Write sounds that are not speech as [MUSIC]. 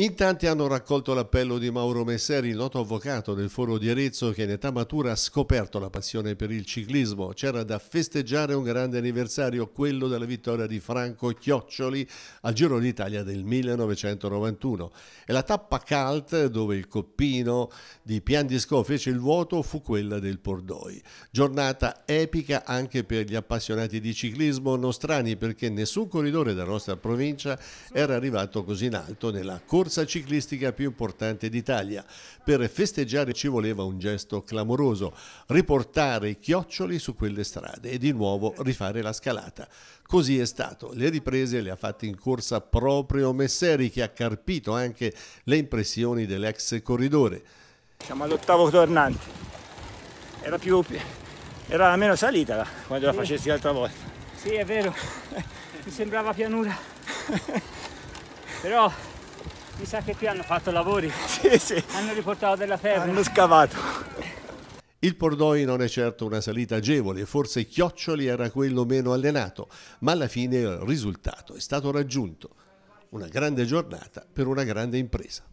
In tanti hanno raccolto l'appello di Mauro Messeri, noto avvocato del Foro di Arezzo che in età matura ha scoperto la passione per il ciclismo. C'era da festeggiare un grande anniversario, quello della vittoria di Franco Chioccioli al Giro d'Italia del 1991. E la tappa cult dove il coppino di Pian Disco fece il vuoto fu quella del Pordoi. Giornata epica anche per gli appassionati di ciclismo non strani perché nessun corridore della nostra provincia era arrivato così in alto nella corsa corsa ciclistica più importante d'Italia. Per festeggiare ci voleva un gesto clamoroso, riportare i chioccioli su quelle strade e di nuovo rifare la scalata. Così è stato, le riprese le ha fatte in corsa proprio Messeri che ha carpito anche le impressioni dell'ex corridore. Siamo all'ottavo tornante, era, più, era meno salita là, quando la facessi l'altra volta. Sì, è vero, mi sembrava pianura. [LAUGHS] Però mi sa che qui hanno fatto lavori. [LAUGHS] sì, sì. Hanno riportato della terra. Hanno scavato. Il Pordoi non è certo una salita agevole, forse Chioccioli era quello meno allenato, ma alla fine il risultato è stato raggiunto. Una grande giornata per una grande impresa.